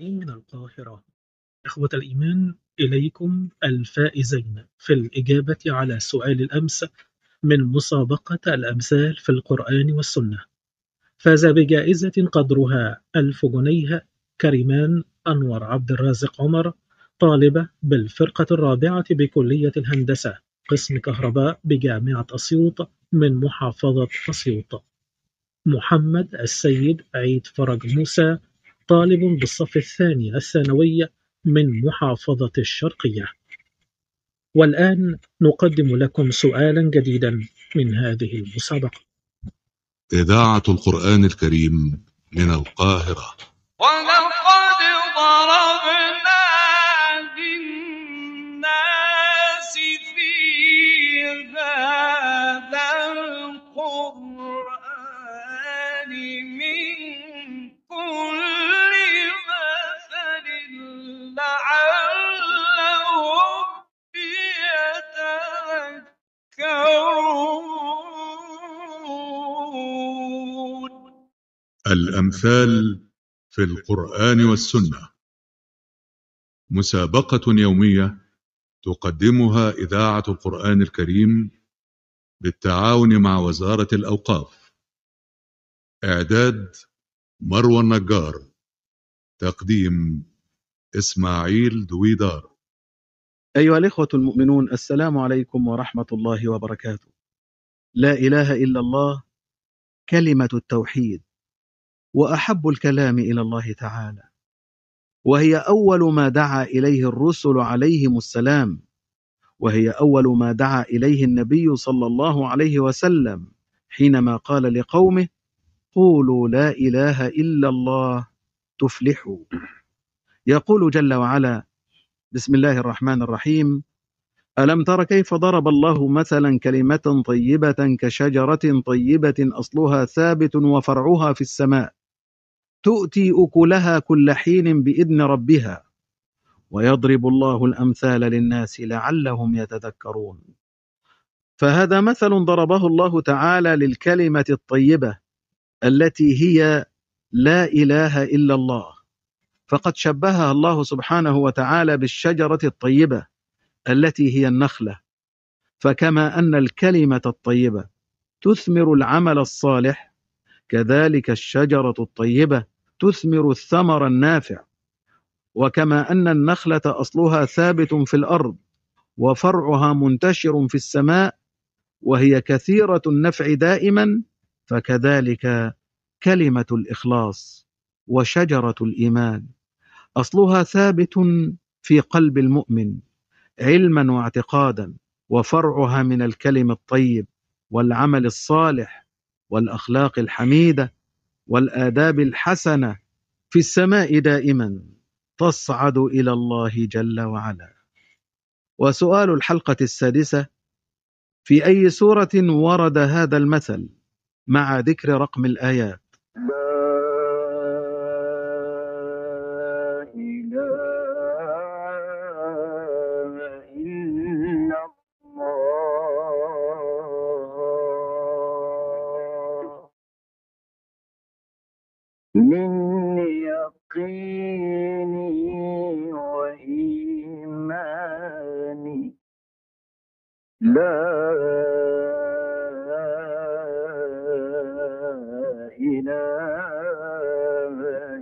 من القاهرة. إخوة الإيمان، إليكم الفائزين في الإجابة على سؤال الأمس من مسابقة الأمثال في القرآن والسنة. فاز بجائزة قدرها ألف جنيه كريمان أنور عبد الرازق عمر، طالبة بالفرقة الرابعة بكلية الهندسة قسم كهرباء بجامعة أسيوط من محافظة أسيوط. محمد السيد عيد فرج موسى طالب بالصف الثاني الثانوي من محافظة الشرقية والآن نقدم لكم سؤالا جديدا من هذه المسابقة إذاعة القرآن الكريم من القاهرة ولقد ضربنا الأمثال في القرآن والسنة مسابقة يومية تقدمها إذاعة القرآن الكريم بالتعاون مع وزارة الأوقاف إعداد مروى النجار تقديم إسماعيل دويدار أيها الإخوة المؤمنون السلام عليكم ورحمة الله وبركاته لا إله إلا الله كلمة التوحيد واحب الكلام الى الله تعالى وهي اول ما دعا اليه الرسل عليهم السلام وهي اول ما دعا اليه النبي صلى الله عليه وسلم حينما قال لقومه قولوا لا اله الا الله تفلحوا يقول جل وعلا بسم الله الرحمن الرحيم الم تر كيف ضرب الله مثلا كلمه طيبه كشجره طيبه اصلها ثابت وفرعها في السماء تؤتي اكلها كل حين باذن ربها ويضرب الله الامثال للناس لعلهم يتذكرون فهذا مثل ضربه الله تعالى للكلمه الطيبه التي هي لا اله الا الله فقد شبهها الله سبحانه وتعالى بالشجره الطيبه التي هي النخله فكما ان الكلمه الطيبه تثمر العمل الصالح كذلك الشجره الطيبه تثمر الثمر النافع وكما أن النخلة أصلها ثابت في الأرض وفرعها منتشر في السماء وهي كثيرة النفع دائما فكذلك كلمة الإخلاص وشجرة الإيمان أصلها ثابت في قلب المؤمن علما واعتقادا وفرعها من الكلم الطيب والعمل الصالح والأخلاق الحميدة والآداب الحسنة في السماء دائما تصعد إلى الله جل وعلا وسؤال الحلقة السادسة في أي سورة ورد هذا المثل مع ذكر رقم الآيات من يقيني وإيماني لا إله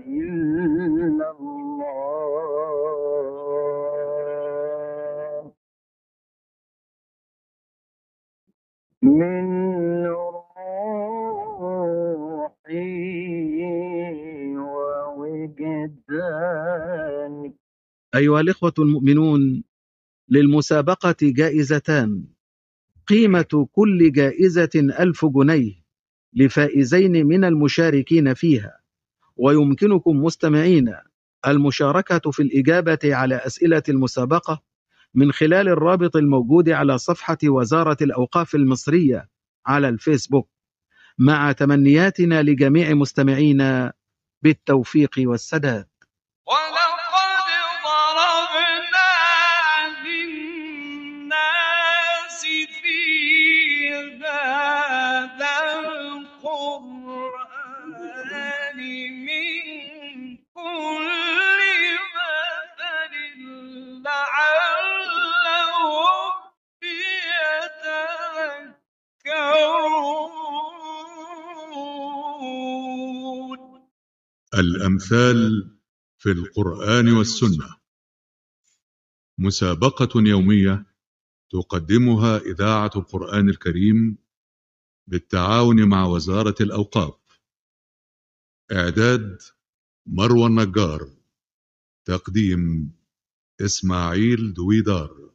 إلا الله من أيها الإخوة المؤمنون للمسابقة جائزتان قيمة كل جائزة ألف جنيه لفائزين من المشاركين فيها ويمكنكم مستمعينا المشاركة في الإجابة على أسئلة المسابقة من خلال الرابط الموجود على صفحة وزارة الأوقاف المصرية على الفيسبوك مع تمنياتنا لجميع مستمعينا بالتوفيق والسداد الأمثال في القرآن والسنة مسابقة يومية تقدمها إذاعة القرآن الكريم بالتعاون مع وزارة الأوقاف إعداد مروى النجار تقديم إسماعيل دويدار